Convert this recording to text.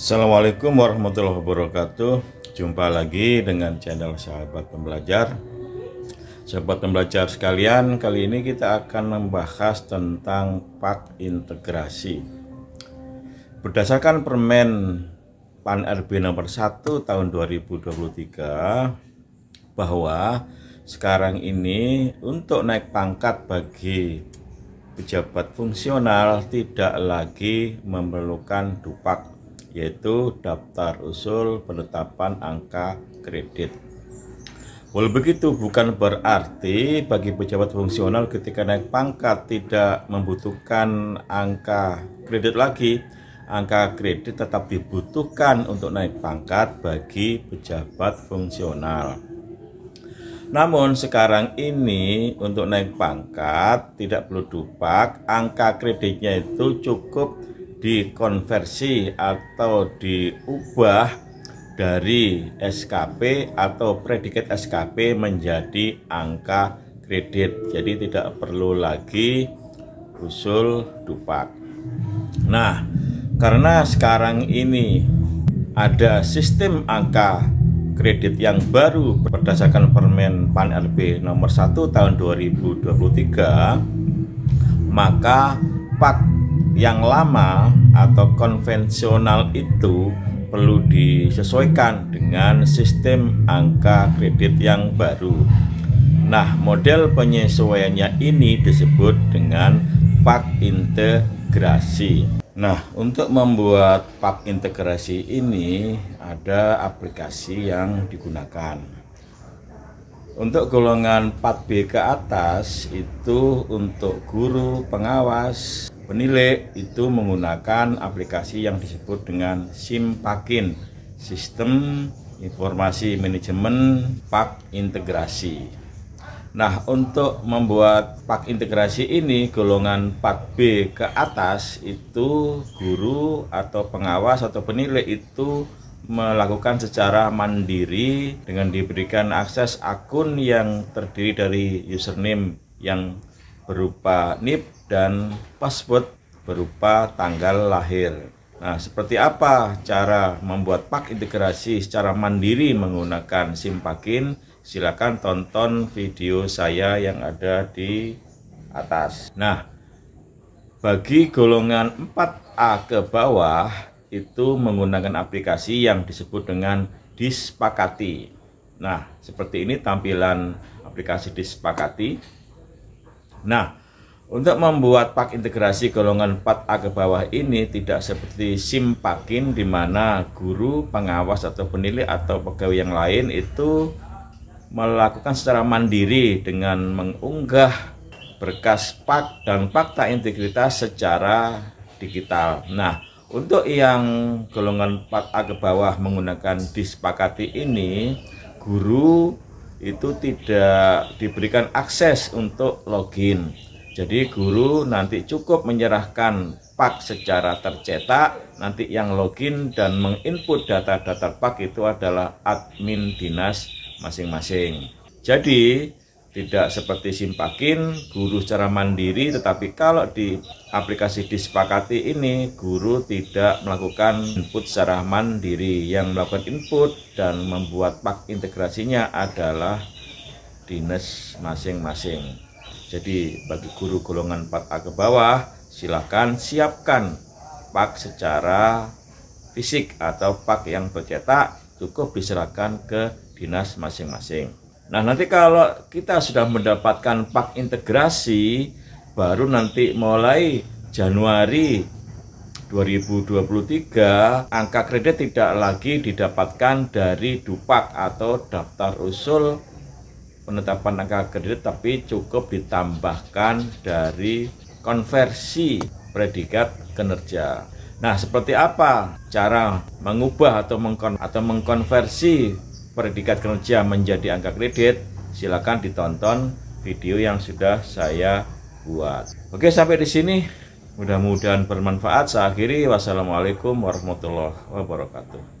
Assalamualaikum warahmatullahi wabarakatuh Jumpa lagi dengan channel sahabat pembelajar Sahabat pembelajar sekalian Kali ini kita akan membahas tentang pak integrasi Berdasarkan permen PAN RB nomor 1 tahun 2023 Bahwa sekarang ini untuk naik pangkat bagi pejabat fungsional tidak lagi memerlukan dupak yaitu daftar usul penetapan angka kredit. Walau begitu bukan berarti bagi pejabat fungsional ketika naik pangkat tidak membutuhkan angka kredit lagi. Angka kredit tetap dibutuhkan untuk naik pangkat bagi pejabat fungsional. Namun sekarang ini untuk naik pangkat tidak perlu dupak, angka kreditnya itu cukup dikonversi atau diubah dari SKP atau predikat SKP menjadi angka kredit. Jadi tidak perlu lagi usul dupak. Nah, karena sekarang ini ada sistem angka kredit yang baru berdasarkan Permen Pan RB nomor 1 tahun 2023, maka 4 yang lama atau konvensional itu perlu disesuaikan dengan sistem angka kredit yang baru. Nah, model penyesuaiannya ini disebut dengan pak integrasi. Nah, untuk membuat pak integrasi ini ada aplikasi yang digunakan. Untuk golongan 4B ke atas itu untuk guru, pengawas, Penilik itu menggunakan aplikasi yang disebut dengan Simpakin, Sistem Informasi Manajemen Pak Integrasi. Nah, untuk membuat pak integrasi ini golongan 4B ke atas itu guru atau pengawas atau penilai itu melakukan secara mandiri dengan diberikan akses akun yang terdiri dari username yang berupa NIP dan password berupa tanggal lahir. Nah, seperti apa cara membuat pak integrasi secara mandiri menggunakan SIM Pakin? Silakan tonton video saya yang ada di atas. Nah, bagi golongan 4A ke bawah itu menggunakan aplikasi yang disebut dengan Dispakati. Nah, seperti ini tampilan aplikasi Dispakati. Nah, untuk membuat pak integrasi golongan 4A ke bawah ini tidak seperti sim pakin di mana guru, pengawas atau penilai atau pegawai yang lain itu melakukan secara mandiri dengan mengunggah berkas pak dan fakta integritas secara digital. Nah, untuk yang golongan 4A ke bawah menggunakan disepakati ini, guru, itu tidak diberikan akses untuk login. Jadi guru nanti cukup menyerahkan pak secara tercetak, nanti yang login dan menginput data-data pak itu adalah admin dinas masing-masing. Jadi tidak seperti simpakin guru secara mandiri tetapi kalau di aplikasi disepakati ini guru tidak melakukan input secara mandiri yang melakukan input dan membuat pak integrasinya adalah dinas masing-masing jadi bagi guru golongan 4A ke bawah silakan siapkan pak secara fisik atau pak yang bercetak cukup diserahkan ke dinas masing-masing Nah, nanti kalau kita sudah mendapatkan pak integrasi, baru nanti mulai Januari 2023 angka kredit tidak lagi didapatkan dari Dupak atau daftar usul penetapan angka kredit tapi cukup ditambahkan dari konversi predikat kinerja. Nah, seperti apa cara mengubah atau mengkon atau mengkonversi predikat kerja menjadi angka kredit, silakan ditonton video yang sudah saya buat. Oke, sampai di sini. Mudah-mudahan bermanfaat. Saya akhiri. Wassalamualaikum warahmatullahi wabarakatuh.